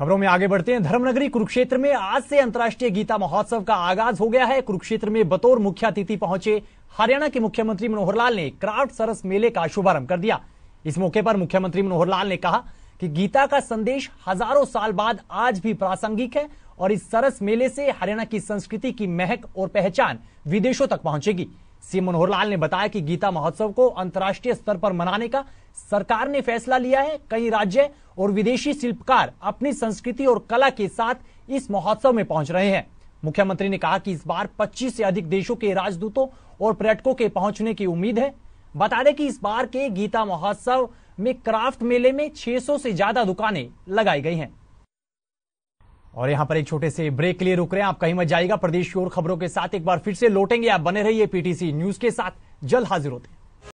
खबरों में आगे बढ़ते हैं धर्मनगरी कुरुक्षेत्र में आज से अंतर्राष्ट्रीय गीता महोत्सव का आगाज हो गया है कुरुक्षेत्र में बतौर मुख्य अतिथि पहुंचे हरियाणा के मुख्यमंत्री मनोहर लाल ने क्राफ्ट सरस मेले का शुभारंभ कर दिया इस मौके पर मुख्यमंत्री मनोहर लाल ने कहा कि गीता का संदेश हजारों साल बाद आज भी प्रासंगिक है और इस सरस मेले से हरियाणा की संस्कृति की महक और पहचान विदेशों तक पहुंचेगी सीएम मनोहर लाल ने बताया कि गीता महोत्सव को अंतर्राष्ट्रीय स्तर पर मनाने का सरकार ने फैसला लिया है कई राज्य और विदेशी शिल्पकार अपनी संस्कृति और कला के साथ इस महोत्सव में पहुंच रहे हैं मुख्यमंत्री ने कहा कि इस बार 25 से अधिक देशों के राजदूतों और पर्यटकों के पहुंचने की उम्मीद है बता दें कि इस बार के गीता महोत्सव में क्राफ्ट मेले में 600 से ज्यादा दुकानें लगाई गई हैं और यहां पर एक छोटे से ब्रेक के लिए रुक रहे हैं आप कहीं मत जाएगा प्रदेश की ओर खबरों के साथ एक बार फिर से लौटेंगे आप बने रहिए पीटीसी न्यूज के साथ जल्द हाजिर होते